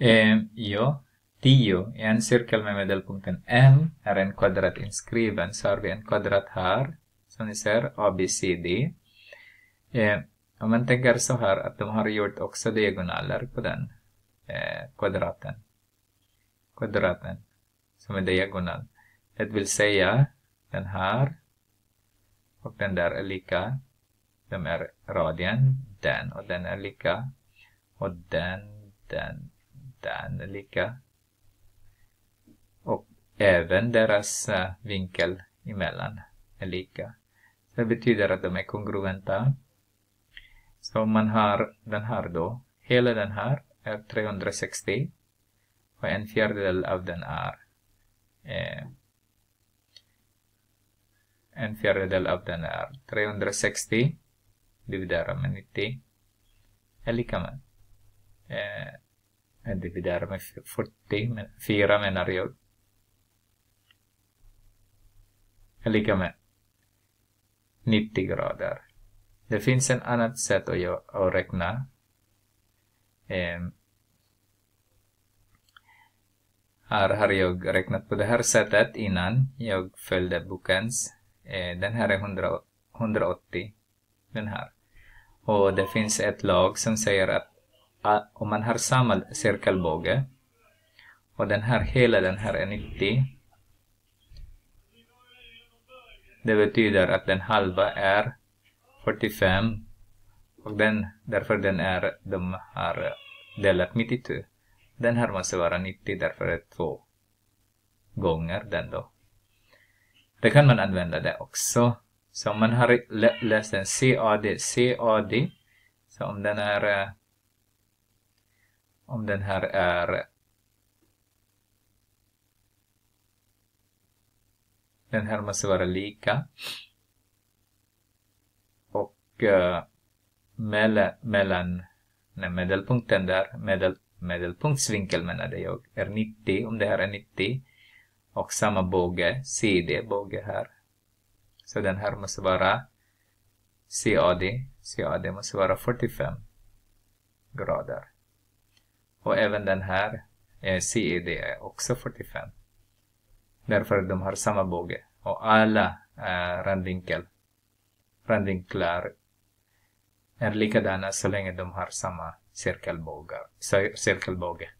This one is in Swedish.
Eh, ja, 10 är en cirkel med medelpunkten M är en kvadrat inskriven. Så har vi en kvadrat här, som ni ser, ABCD. Eh, om man tänker så här att de har gjort också diagonaler på den eh, kvadraten. Kvadraten som är diagonal. Det vill säga den här och den där är lika. De är radien, den och den är lika. Och den, den inte lika. Och även deras eh, vinkel emellan är lika. Så det betyder att de är kongruenta. Så om man har den här då. Hela den här är 360 och en fjärdedel av den är eh, en fjärdedel av den är 360 dividerat med 90 är lika med eh, hände vi med 40, men 4 menar jag. Är lika med 90 grader. Det finns en annat sätt att, göra, att räkna. Eh, här har jag räknat på det här sättet innan jag följde bokens. Eh, den här är 100, 180. Den här. Och det finns ett lag som säger att om man har samma cirkelbåge och den här hela den här är 90 det betyder att den halva är 45 och den, därför den är, de har delat mitt itu. Den här måste vara 90 därför är två gånger den då. Det kan man använda det också. Så om man har läst en CAD, CAD, så om den är eh, om den här är Den här måste vara lika. Och uh, mellan nej, medelpunkten där, medel, medelpunktsvinkel menade jag, är 90 om det här är 90. Och samma båge, CD-båge här. Så den här måste vara CAD, CAD måste vara 45 grader. Och även den här eh, CED är också 45. Därför de har samma båge. Och alla eh, randvinkel, randvinklar är likadana så länge de har samma cirkelbågar, cirkelbåge.